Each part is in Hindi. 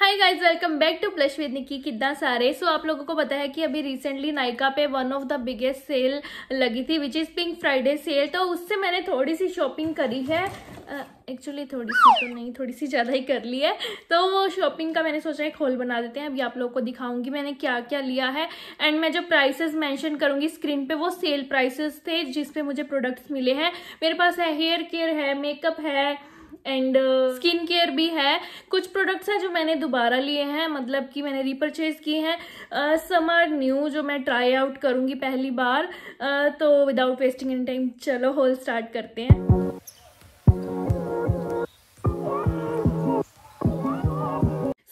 Hi guys welcome back to plush with Nikki कि सारे सो so, आप लोगों को पता है कि अभी रिसेंटली नाइका पे one of the biggest sale लगी थी which is pink Friday sale तो उससे मैंने थोड़ी सी शॉपिंग करी है एक्चुअली uh, थोड़ी सी तो नहीं थोड़ी सी ज़्यादा ही कर ली है तो वो शॉपिंग का मैंने सोचा एक खोल बना देते हैं अभी आप लोगों को दिखाऊंगी मैंने क्या क्या लिया है एंड मैं जो प्राइसेस मेंशन करूंगी स्क्रीन पे वो सेल प्राइसेस थे जिस पे मुझे प्रोडक्ट्स मिले हैं मेरे पास है हेयर केयर है मेकअप है एंड स्किन केयर भी है कुछ प्रोडक्ट्स हैं जो मैंने दोबारा लिए हैं मतलब कि मैंने रिपर्चेज किए हैं समर न्यू जो मैं ट्राई आउट करूँगी पहली बार uh, तो विदाउट वेस्टिंग एनी टाइम चलो होल स्टार्ट करते हैं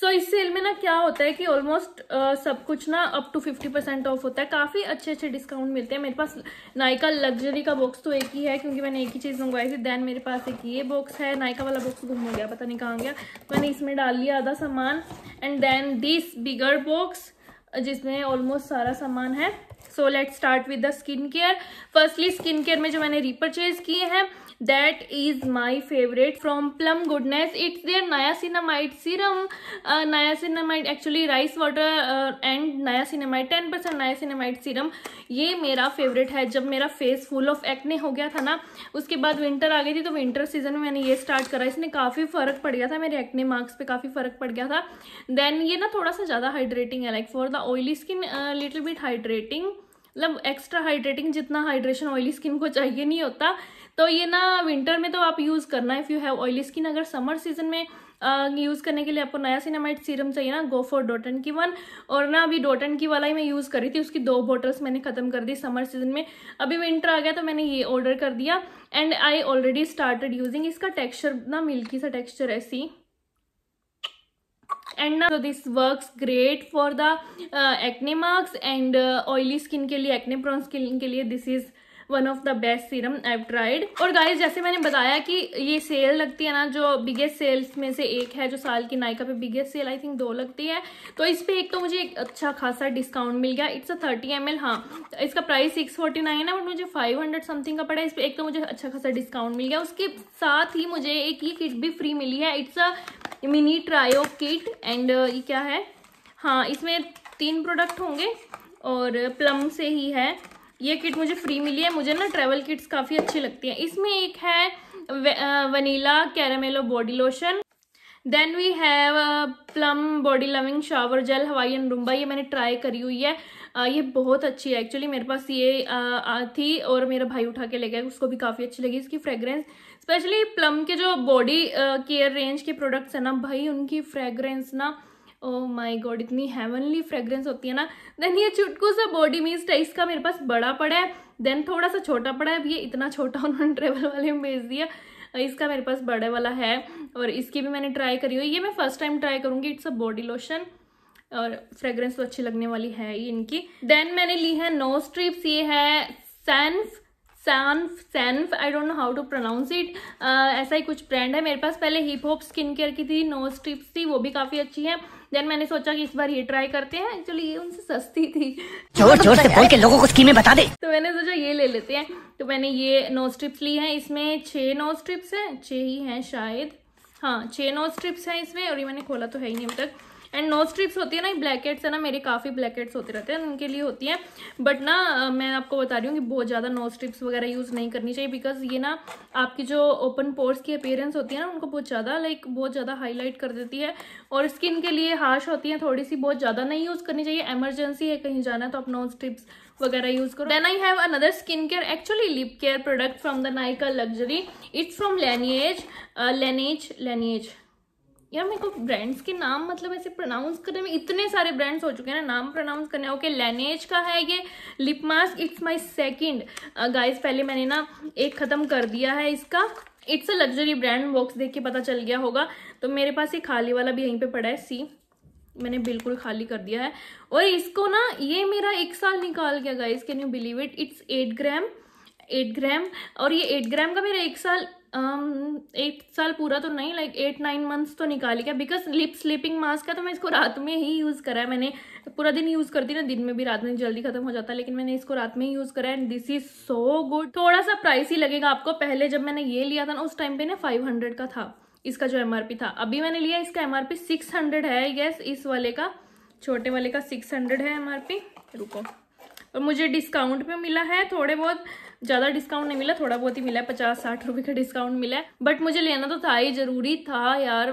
सो तो इस सेल में ना क्या होता है कि ऑलमोस्ट uh, सब कुछ ना up to fifty percent off होता है काफ़ी अच्छे अच्छे डिस्काउंट मिलते हैं मेरे पास नायका लग्जरी का बॉक्स तो एक ही है क्योंकि मैंने एक ही चीज़ मंगवाई थी देन मेरे पास एक ये बॉक्स है नायका वाला बॉक्स घूम गया पता नहीं कहाँ गया मैंने इसमें डाल लिया आधा सामान and then this bigger box जिसमें ऑलमोस्ट सारा सामान है so let start with the skin care firstly skin care में जो मैंने रिपर्चेज किए हैं that is my favourite from Plum Goodness it's their niacinamide serum niacinamide actually rice water and niacinamide ten percent niacinamide serum ये मेरा फेवरेट है जब मेरा फेस फुल ऑफ एक्ने हो गया था ना उसके बाद विंटर आ गई थी तो विंटर सीजन में मैंने ये स्टार्ट करा इसने काफ़ी फ़र्क पड़ गया था मेरे एक्ने मार्क्स पे काफ़ी फ़र्क पड़ गया था देन ये ना थोड़ा सा ज़्यादा हाइड्रेटिंग है like for the oily skin little bit hydrating मतलब एक्स्ट्रा हाइड्रेटिंग जितना हाइड्रेशन ऑयली स्किन को चाहिए नहीं होता तो ये ना विंटर में तो आप यूज़ करना if you have oily skin अगर समर सीजन में यूज़ करने के लिए आपको नया सिनेमाइट सीरम चाहिए ना गो फॉर डोटन की वन और ना अभी डोटन की वाला ही मैं यूज़ करी थी उसकी दो बॉटल्स मैंने ख़त्म कर दी समर सीजन में अभी विंटर आ गया तो मैंने ये ऑर्डर कर दिया and I already started using इसका टेक्स्चर ना मिल्की सा टेक्स्चर ऐसी एंड ना this works great for the acne marks and oily skin के लिए एक्ने प्रॉन स्किन के लिए this is one of the best serum I tried और गाइज जैसे मैंने बताया कि ये सेल लगती है ना जो बिगेस्ट सेल्स में से एक है जो साल की नायका पे बिगेस्ट सेल आई थिंक दो लगती है तो इस पर एक तो मुझे एक अच्छा खासा डिस्काउंट मिल गया it's a thirty M L हाँ इसका प्राइस सिक्स फोर्टी नाइन है बट मुझे फाइव हंड्रेड समथिंग का पड़ा है इस पर एक तो मुझे अच्छा खासा डिस्काउंट मिल गया उसके साथ ही मुझे एक ये किट भी फ्री मिली है it's a mini trio kit and ये क्या है हाँ इसमें तीन प्रोडक्ट होंगे और प्लम से ही है ये किट मुझे फ्री मिली है मुझे ना ट्रेवल किट्स काफ़ी अच्छी लगती हैं इसमें एक है vanilla caramello body lotion then we have Plum body loving shower gel Hawaiian rumba ये मैंने ट्राई करी हुई है आ, ये बहुत अच्छी है एक्चुअली मेरे पास ये आ, थी और मेरा भाई उठा के ले गया उसको भी काफ़ी अच्छी लगी इसकी फ्रेगरेंस स्पेशली प्लम के जो बॉडी केयर रेंज के प्रोडक्ट्स हैं ना भाई उनकी फ्रेगरेंस ना ओ माय गॉड इतनी हेवनली फ्रेग्रेंस होती है ना देन ये चुटकू सा बॉडी मीज टाइस का मेरे पास बड़ा पड़ा है देन थोड़ा सा छोटा पड़ा है अब ये इतना छोटा उन्होंने ट्रेवल वाले में भेज दिया इसका मेरे पास बड़े वाला है और इसकी भी मैंने ट्राई करी हुई ये मैं फर्स्ट टाइम ट्राई करूँगी इट्स अ बॉडी लोशन और फ्रेग्रेंस तो अच्छी लगने वाली है ये इनकी देन मैंने ली है नो स्ट्रिप्स ये है सैनफ सैनफ सैनफ I don't know how to pronounce it ऐसा ही कुछ ब्रांड है मेरे पास पहले हिप हॉप स्किन केयर की थी नो स्ट्रिप्स थी वो भी काफ़ी अच्छी है देन मैंने सोचा कि इस बार ये ट्राई करते हैं एक्चुअली ये उनसे सस्ती थी जोर जोर से बोल के लोगों को स्कीमें बता दे तो मैंने सोचा ये ले लेते हैं तो मैंने ये नो स्ट्रिप्स ली है इसमें छे नो स्ट्रिप्स है छह ही है शायद हाँ छे नो स्ट्रिप्स है इसमें और ये मैंने खोला तो है ही नहीं अब तक एंड नो स्ट्रिप्स होती है ना ब्लैकेट्स है ना मेरे काफ़ी ब्लैकेट्स होते रहते हैं उनके लिए होती हैं बट ना मैं आपको बता रही हूँ कि बहुत ज़्यादा नोज स्ट्रिप्स वगैरह यूज़ नहीं करनी चाहिए बिकॉज ये ना आपकी जो ओपन पोर्स की अपेयरेंस होती है ना उनको बहुत ज़्यादा लाइक बहुत ज़्यादा हाईलाइट कर देती है और स्किन के लिए हार्श होती है थोड़ी सी बहुत ज़्यादा नहीं यूज़ करनी चाहिए एमरजेंसी है कहीं जाना तो आप नोज स्ट्रिप्स वगैरह यूज करो then I have another skin care actually lip care product from the Nykaa luxury it's from Laneige Laneige Laneige यार मेरे को ब्रांड्स के नाम मतलब ऐसे प्रोनाउंस करने में इतने सारे ब्रांड्स हो चुके हैं ना नाम प्रोनाउंस करने ओके लैनेज का है ये lip mask it's my second guys पहले मैंने ना एक ख़त्म कर दिया है इसका it's a luxury brand box देख के पता चल गया होगा तो मेरे पास ये खाली वाला भी यहीं पर पड़ा है सी मैंने बिल्कुल खाली कर दिया है और इसको ना ये मेरा एक साल निकाल गया guys can you believe it it's eight gram eight gram और ये एट ग्राम का मेरा एक साल एट um, साल पूरा तो नहीं लाइक एट नाइन मंथ्स तो निकाल गया बिकॉज लिप स्लीपिंग मास्क का तो मैं इसको रात में ही यूज़ करा है मैंने पूरा दिन यूज़ करती ना दिन में भी रात में जल्दी खत्म हो जाता है लेकिन मैंने इसको रात में ही यूज़ करा and this is so good थोड़ा सा प्राइस ही लगेगा आपको पहले जब मैंने ये लिया था ना उस टाइम पे ना फाइव हंड्रेड का था इसका जो एम था अभी मैंने लिया इसका एम सिक्स हंड्रेड है येस इस वाले का छोटे वाले का सिक्स हंड्रेड है एम रुको और मुझे डिस्काउंट में मिला है थोड़े बहुत ज्यादा डिस्काउंट नहीं मिला थोड़ा बहुत ही मिला है पचास साठ रुपए का डिस्काउंट मिला है बट मुझे लेना तो था ही जरूरी था यार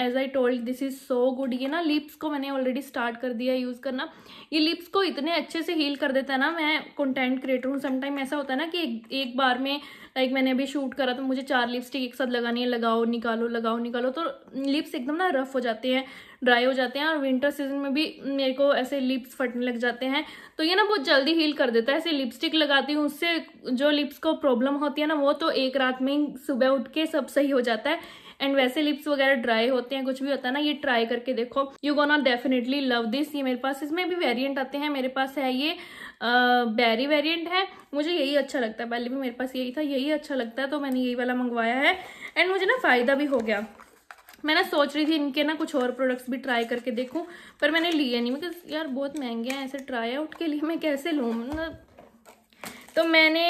as I told this is so good ये ना लिप्स को मैंने ऑलरेडी स्टार्ट कर दिया यूज करना ये लिप्स को इतने अच्छे से हील कर देता है ना मैं कंटेंट क्रिएटर हूँ समटाइम ऐसा होता है ना कि एक, एक बार में लाइक मैंने अभी शूट करा तो मुझे चार लिपस्टिक एक साथ लगानी है लगाओ निकालो लगाओ निकालो तो लिप्स एकदम ना रफ हो जाते हैं ड्राई हो जाते हैं और विंटर सीजन में भी मेरे को ऐसे लिप्स फटने लग जाते हैं तो ये ना बहुत जल्दी हील कर देता है ऐसे लिपस्टिक लगाती हूँ उससे जो लिप्स को प्रॉब्लम होती है ना वो तो एक रात में ही सुबह उठ के सब सही हो जाता है एंड वैसे लिप्स वगैरह ड्राई होते हैं कुछ भी होता है ना ये ट्राई करके देखो you gonna definitely love this ये मेरे पास इसमें भी वेरिएंट आते हैं मेरे पास है ये बैरी वेरिएंट है मुझे यही अच्छा लगता है पहले भी मेरे पास यही था यही अच्छा लगता है तो मैंने यही वाला मंगवाया है एंड मुझे ना फ़ायदा भी हो गया मैं ना सोच रही थी इनके ना कुछ और प्रोडक्ट्स भी ट्राई करके देखूं पर मैंने लिए नहीं मैं यार बहुत महंगे हैं ऐसे ट्राई आउट के लिए मैं कैसे लूँ तो मैंने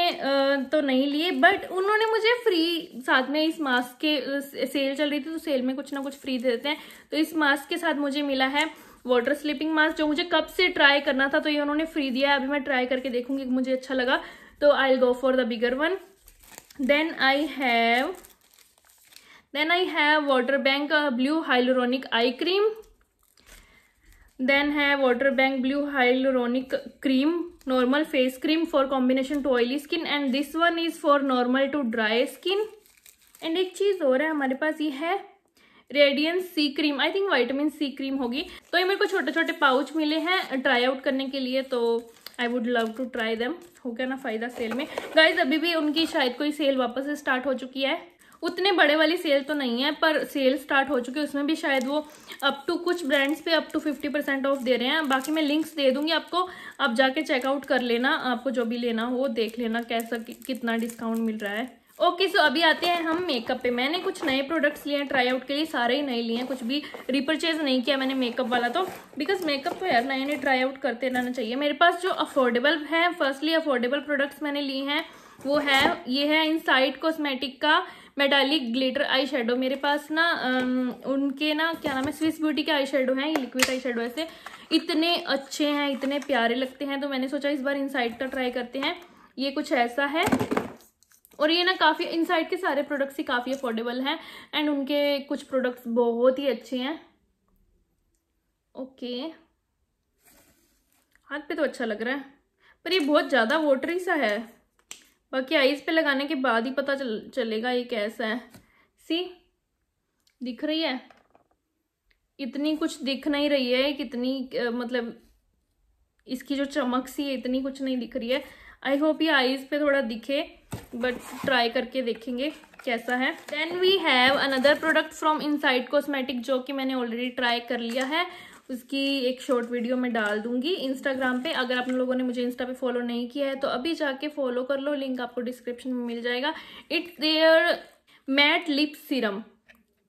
तो नहीं लिए बट उन्होंने मुझे फ्री साथ में इस मास्क के सेल चल रही थी तो सेल में कुछ ना कुछ फ्री देते हैं तो इस मास्क के साथ मुझे मिला है वाटर स्लीपिंग मास्क जो मुझे कब से ट्राई करना था तो ये उन्होंने फ्री दिया है अभी मैं ट्राई करके देखूंगी मुझे अच्छा लगा तो I go for the bigger one then I have then i have water bank uh, blue hyaluronic eye cream then have water bank blue hyaluronic cream normal face cream for combination to oily skin and this one is for normal to dry skin and एक चीज़ और है हमारे पास ये है radiance C cream I think vitamin C cream होगी तो ये मेरे को छोटे छोटे पाउच मिले हैं ट्राई आउट करने के लिए तो I would love to try them हो गया ना फ़ायदा सेल में गाइज अभी भी उनकी शायद कोई सेल वापस स्टार्ट हो चुकी है उतने बड़े वाली सेल तो नहीं है पर सेल स्टार्ट हो चुकी है उसमें भी शायद वो अप टू कुछ ब्रांड्स पे up to fifty percent off दे रहे हैं बाकी मैं लिंक्स दे दूंगी आपको आप जाके चेकआउट कर लेना आपको जो भी लेना हो देख लेना कैसा कि, कितना डिस्काउंट मिल रहा है ओके सो अभी आते हैं हम मेकअप पे मैंने कुछ नए प्रोडक्ट्स लिए हैं ट्राई आउट के लिए सारे ही नए लिए हैं कुछ भी रिपर्चेज नहीं किया मैंने मेकअप वाला तो बिकॉज मेकअप तो यार नए नए ट्राई आउट करते रहना चाहिए मेरे पास जो अफोर्डेबल है फर्स्टली अफोर्डेबल प्रोडक्ट्स मैंने लिए हैं वो है ये है इनसाइट कॉस्मेटिक का मेटालिक ग्लिटर आई शेडो मेरे पास ना उनके ना क्या नाम है स्विस ब्यूटी के आई शेडो हैं ये लिक्विड आई शेडो ऐसे इतने अच्छे हैं इतने प्यारे लगते हैं तो मैंने सोचा इस बार इनसाइड का ट्राई करते हैं ये कुछ ऐसा है और ये ना काफ़ी इनसाइड के सारे प्रोडक्ट्स ही काफ़ी अफोर्डेबल हैं एंड उनके कुछ प्रोडक्ट्स बहुत ही अच्छे हैं ओके हाथ पे तो अच्छा लग रहा है पर ये बहुत ज़्यादा वोटरी सा है बाकी आईज पे लगाने के बाद ही पता चल चलेगा ये कैसा है सी दिख रही है इतनी कुछ दिख नहीं रही है कितनी मतलब इसकी जो चमक सी है इतनी कुछ नहीं दिख रही है आई होप ये आईज पे थोड़ा दिखे बट ट्राई करके देखेंगे कैसा है then we have another product from Insight cosmetic जो कि मैंने ऑलरेडी ट्राई कर लिया है उसकी एक शॉर्ट वीडियो मैं डाल दूंगी इंस्टाग्राम पे अगर आप लोगों ने मुझे इंस्टा पे फॉलो नहीं किया है तो अभी जाके फॉलो कर लो लिंक आपको डिस्क्रिप्शन में मिल जाएगा it's their matte lip serum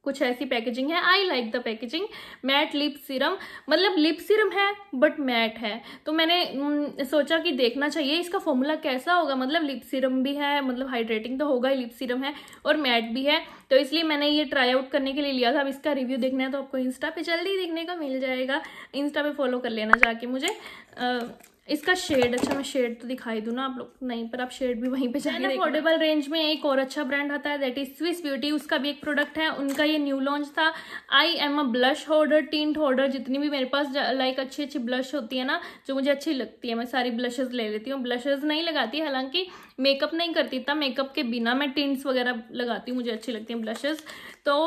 कुछ ऐसी पैकेजिंग है I like the packaging matte lip serum मतलब लिप सीरम है बट मैट है तो मैंने सोचा कि देखना चाहिए इसका फॉर्मूला कैसा होगा मतलब लिप सीरम भी है मतलब हाइड्रेटिंग तो होगा ही लिप सीरम है और मैट भी है तो इसलिए मैंने ये ट्राई आउट करने के लिए लिया था अब इसका रिव्यू देखना है तो आपको इंस्टा पे जल्दी देखने का मिल जाएगा इंस्टा पे फॉलो कर लेना जाके मुझे आ, इसका शेड अच्छा मैं शेड तो दिखाई दूँ ना आप लोग नहीं पर आप शेड भी वहीं पे जाए अफोर्डेबल रेंज में एक और अच्छा ब्रांड आता है दैट इज स्विस ब्यूटी उसका भी एक प्रोडक्ट है उनका ये न्यू लॉन्च था I am a blush holder tint holder जितनी भी मेरे पास लाइक अच्छी अच्छी ब्लश होती है ना जो मुझे अच्छी लगती है मैं सारी ब्लशेज ले लेती हूँ ब्लशेज नहीं लगाती हालांकि मेकअप नहीं करती था मेकअप के बिना मैं टिंट्स वगैरह लगाती हूँ मुझे अच्छी लगती हैं ब्लशेज तो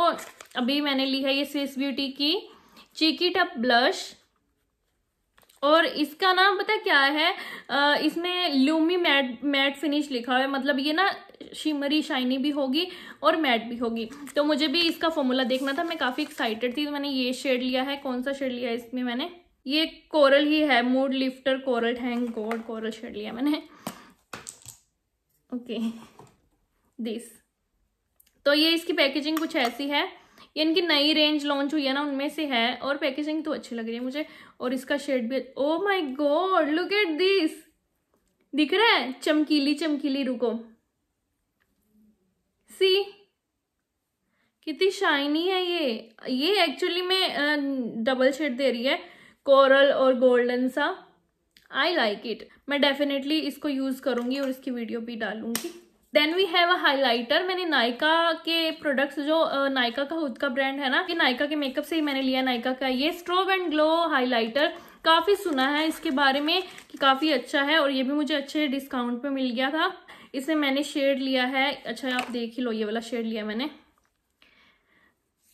अभी मैंने ली है ये स्विस ब्यूटी की चीकी टप ब्लश और इसका नाम पता क्या है आ, इसमें ल्यूमी मैट मैट फिनिश लिखा हुआ है मतलब ये ना शिमरी शाइनी भी होगी और मैट भी होगी तो मुझे भी इसका फॉर्मूला देखना था मैं काफ़ी एक्साइटेड थी तो मैंने ये शेड लिया है कौन सा शेड लिया है इसमें मैंने ये कोरल ही है mood lifter coral thank god coral shade लिया मैंने ओके okay. दिस तो ये इसकी पैकेजिंग कुछ ऐसी है ये इनकी नई रेंज लॉन्च हुई है ना उनमें से है और पैकेजिंग तो अच्छी लग रही है मुझे और इसका शेड भी oh my god look at this दिख रहा है चमकीली चमकीली रुको सी कितनी शाइनी है ये ये एक्चुअली में डबल शेड दे रही है कोरल और गोल्डन सा आई लाइक इट मैं डेफिनेटली इसको यूज़ करूँगी और इसकी वीडियो भी डालूँगी then we have a highlighter मैंने नायका के प्रोडक्ट्स जो नायका का खुद का ब्रांड है ना कि नायका के मेकअप से ही मैंने लिया नायका का ये स्ट्रोब एंड ग्लो हाईलाइटर काफ़ी सुना है इसके बारे में कि काफ़ी अच्छा है और ये भी मुझे अच्छे डिस्काउंट पे मिल गया था इसमें मैंने शेड लिया है अच्छा आप देख ही लो ये वाला शेड लिया मैंने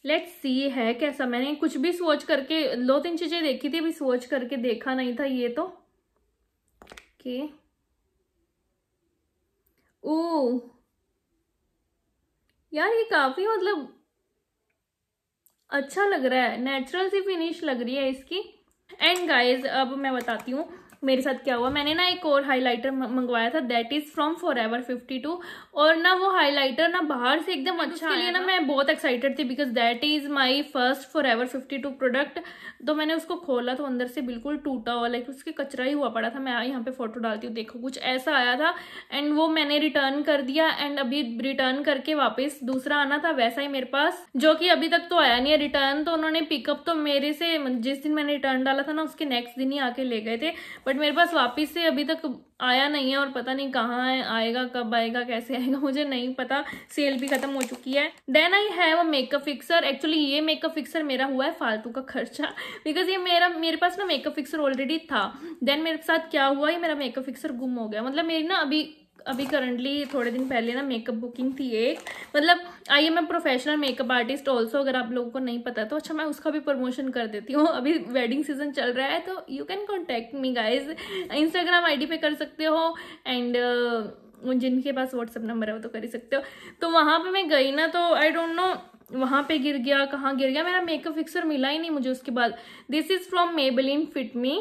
लेट्स सी है कैसा मैंने कुछ भी सोच करके दो तीन चीज़ें देखी थी अभी सोच करके देखा नहीं था ये तो ओके okay. ओ यार ये काफी मतलब अच्छा लग रहा है नेचुरल सी फिनिश लग रही है इसकी एंड गाइस अब मैं बताती हूँ मेरे साथ क्या हुआ मैंने ना एक और हाइलाइटर मंगवाया था that is from Forever ever fifty टू और ना वो हाइलाइटर ना बाहर से एकदम तो अच्छा लिए ना मैं बहुत एक्साइटेड थी because that is my first for ever fifty two product तो मैंने उसको खोला तो अंदर से बिल्कुल टूटा हुआ लाइक उसके कचरा ही हुआ पड़ा था मैं यहाँ पे फोटो डालती हूँ देखो कुछ ऐसा आया था एंड वो मैंने रिटर्न कर दिया एंड अभी रिटर्न करके वापस दूसरा आना था वैसा ही मेरे पास जो कि अभी तक तो आया नहीं है रिटर्न तो उन्होंने पिकअप तो मेरे से जिस दिन मैंने रिटर्न डाला था ना उसके नेक्स्ट दिन ही आके ले गए थे बट बट मेरे पास वापस से अभी तक आया नहीं है और पता नहीं कहाँ है आएगा कब आएगा कैसे आएगा मुझे नहीं पता सेल भी खत्म हो चुकी है then I have a makeup fixer actually ये मेकअप फिक्सर मेरा हुआ है फालतू का खर्चा बिकॉज ये मेरा मेरे पास ना मेकअप फिक्सर ऑलरेडी था देन मेरे साथ क्या हुआ ये मेरा मेकअप फिक्सर गुम हो गया मतलब मेरी ना अभी अभी करंटली थोड़े दिन पहले ना मेकअप बुकिंग थी एक मतलब I am a professional makeup artist also अगर आप लोगों को नहीं पता तो अच्छा मैं उसका भी प्रमोशन कर देती हूँ अभी वेडिंग सीजन चल रहा है तो you can contact me guys Instagram I पे कर सकते हो एंड जिनके पास व्हाट्सअप नंबर है वो तो कर ही सकते हो तो वहाँ पे मैं गई ना तो आई डोंट नो वहाँ पे गिर गया कहाँ गिर गया मेरा मेकअप फिक्सर मिला ही नहीं मुझे उसके बाद this is from Maybelline fit me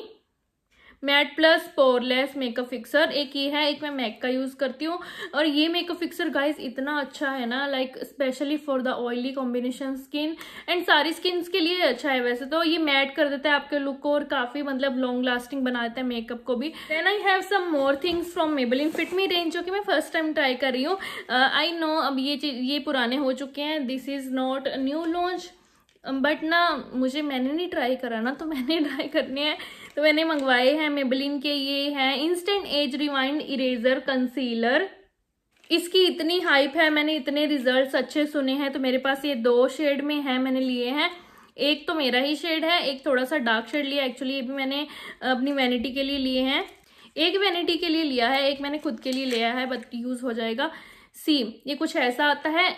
matte plus poreless makeup fixer एक ये है एक मैं मैक का यूज़ करती हूँ और ये मेकअप फिक्सर गाइज इतना अच्छा है ना like specially for the oily combination skin and सारी स्किन के लिए अच्छा है वैसे तो ये मैट कर देता है आपके लुक को और काफ़ी मतलब लॉन्ग लास्टिंग बना देता है मेकअप को भी then I have some more things from in fit me range जो कि मैं फर्स्ट टाइम ट्राई कर रही हूँ आई uh, नो अब ये ये पुराने हो चुके हैं this is not new launch but ना मुझे मैंने नहीं ट्राई करा ना तो मैंने ट्राई करने हैं तो मैंने मंगवाए हैं मेबलिन के ये हैं instant age rewind eraser concealer इसकी इतनी हाइप है मैंने इतने रिजल्ट्स अच्छे सुने हैं तो मेरे पास ये दो शेड में है मैंने लिए हैं एक तो मेरा ही शेड है एक थोड़ा सा डार्क शेड लिया एक्चुअली ये भी मैंने अपनी वैनिटी के लिए लिए हैं एक वैनिटी के लिए लिया है एक मैंने खुद के लिए लिया है बट यूज़ हो जाएगा सी ये कुछ ऐसा आता है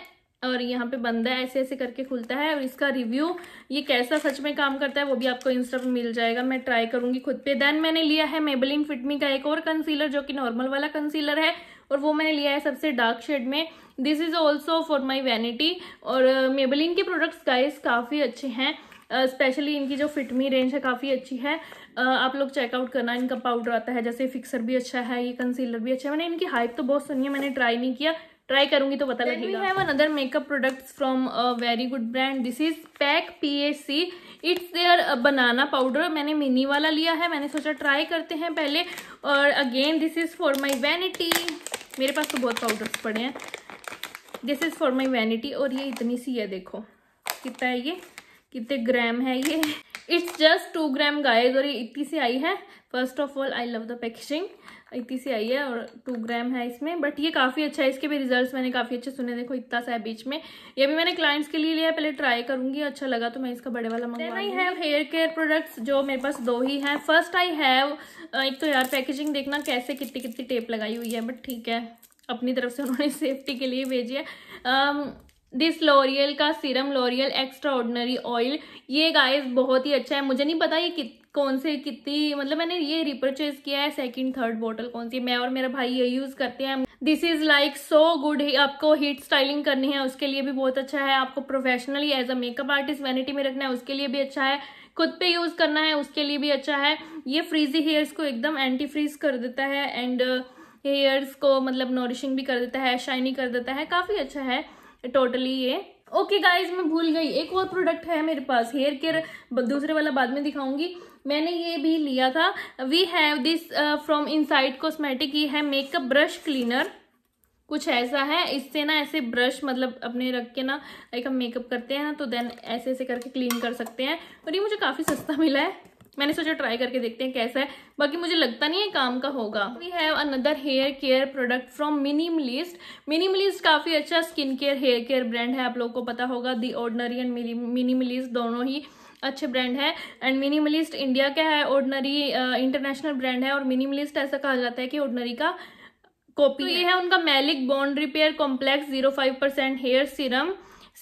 और यहाँ पे बंदा ऐसे ऐसे करके खुलता है और इसका रिव्यू ये कैसा सच में काम करता है वो भी आपको इंस्टा पर मिल जाएगा मैं ट्राई करूंगी खुद पे देन मैंने लिया है मेबलिन फिटमी का एक और कंसीलर जो कि नॉर्मल वाला कंसीलर है और वो मैंने लिया है सबसे डार्क शेड में this is also for my vanity और मेबलिन uh, के प्रोडक्ट्स गाइस काफ़ी अच्छे हैं स्पेशली uh, इनकी जो फिटमी रेंज है काफ़ी अच्छी है uh, आप लोग चेकआउट करना इनका पाउडर आता है जैसे फिक्सर भी अच्छा है ये कंसीलर भी अच्छा है मैंने इनकी हाइप तो बहुत सुनी है मैंने ट्राई नहीं किया ट्राई करूंगी तो पता लगेगा have another makeup products from a very good brand this is PAC P H C it's their banana powder मैंने मिनी वाला लिया है मैंने सोचा ट्राई करते हैं पहले और again this is for my vanity मेरे पास तो बहुत पाउडर्स पड़े हैं this is for my vanity और ये इतनी सी है देखो कितना है ये कितने ग्राम है ये it's just two gram guys और ये इतनी सी आई है first of all I love the packaging इतनी सी आई है और टू ग्राम है इसमें बट ये काफ़ी अच्छा है इसके भी रिजल्ट्स मैंने काफ़ी अच्छे सुने देखो इतना सा है बीच में ये भी मैंने क्लाइंट्स के लिए लिया पहले ट्राई करूंगी अच्छा लगा तो मैं इसका बड़े वाला मंगवा I have hair care products जो मेरे पास दो ही हैं फर्स्ट आई हैव एक तो यार पैकेजिंग देखना कैसे कितनी कितनी टेप लगाई हुई है बट ठीक है अपनी तरफ से उन्होंने सेफ्टी के लिए भेजी है दिस लॉरियल का serum L'Oreal extraordinary oil ये गाइस बहुत ही अच्छा है मुझे नहीं पता ये कित कौन से कितनी मतलब मैंने ये रिपर्चेज किया है सेकंड थर्ड बोतल कौन सी मैं और मेरा भाई ये यूज करते हैं this is like so good आपको हीट स्टाइलिंग करनी है उसके लिए भी बहुत अच्छा है आपको professionally as a makeup artist vanity में रखना है उसके लिए भी अच्छा है खुद पे यूज करना है उसके लिए भी अच्छा है ये फ्रीजी हेयर्स को एकदम एंटी फ्रीज कर देता है एंड हेयर्स uh, को मतलब नॉरिशिंग भी कर देता है शाइनी कर देता है काफी अच्छा है टोटली totally ये ओके गाइज मैं भूल गई एक और प्रोडक्ट है मेरे पास हेयर केयर दूसरे वाला बाद में दिखाऊंगी मैंने ये भी लिया था we have this from Insight cosmetic ये है मेकअप ब्रश क्लीनर कुछ ऐसा है इससे ना ऐसे ब्रश मतलब अपने रख के ना एक हम मेकअप करते हैं ना तो देन ऐसे ऐसे करके क्लीन कर सकते हैं और ये मुझे काफ़ी सस्ता मिला है मैंने सोचा ट्राई करके देखते हैं कैसा है बाकी मुझे लगता नहीं है काम का होगा we have another hair care product from Minimalist Minimalist काफ़ी अच्छा skin care hair care brand है आप लोगों को पता होगा दी ऑर्डनरी एंड मिनिमलिस्ट दोनों ही अच्छे ब्रांड है एंड मिनिमलिस्ट इंडिया का है ऑर्डनरी इंटरनेशनल ब्रांड है और मिनिमलिस्ट ऐसा कहा जाता है कि ऑर्डनरी का कॉपी तो ये है उनका maleic bond repair complex zero five percent hair serum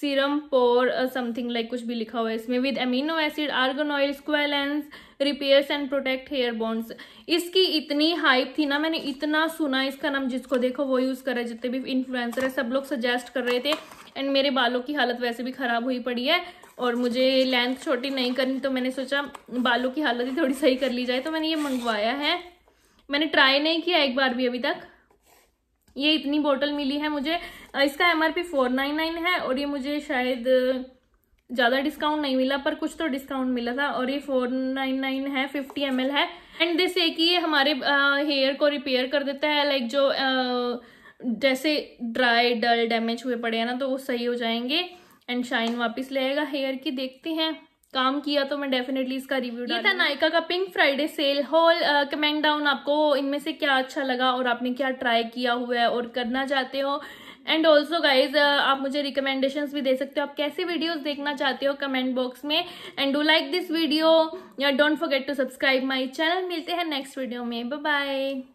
serum pore something like कुछ भी लिखा हुआ है इसमें with amino acid argan oil squalane repairs and protect hair bonds इसकी इतनी हाइप थी ना मैंने इतना सुना इसका नाम जिसको देखो वो यूज़ कर रहे जितने भी इन्फ्लुएंसर है सब लोग सजेस्ट कर रहे थे एंड मेरे बालों की हालत वैसे भी ख़राब हुई पड़ी है और मुझे लेंथ छोटी नहीं करनी तो मैंने सोचा बालों की हालत ही थोड़ी सही कर ली जाए तो मैंने ये मंगवाया है मैंने ट्राई नहीं किया एक बार भी अभी तक ये इतनी बोतल मिली है मुझे इसका M R P four nine nine है और ये मुझे शायद ज़्यादा डिस्काउंट नहीं मिला पर कुछ तो डिस्काउंट मिला था और ये फोर नाइन नाइन है फिफ्टी एम है एंड दिस एक ही हमारे हेयर को रिपेयर कर देता है लाइक जो जैसे ड्राई डल डैमेज हुए पड़े हैं ना तो वो सही हो जाएंगे एंड शाइन वापस ले आएगा हेयर की देखते हैं काम किया तो मैं डेफिनेटली इसका रिव्यू ये था नायका का pink Friday sale whole comment down आपको इनमें से क्या अच्छा लगा और आपने क्या ट्राई किया हुआ है और करना चाहते हो एंड ऑल्सो गाइज आप मुझे रिकमेंडेशंस भी दे सकते हो आप कैसे वीडियोस देखना चाहते हो कमेंट बॉक्स में and do like this video don't forget to subscribe my channel मिलते हैं नेक्स्ट वीडियो में बाय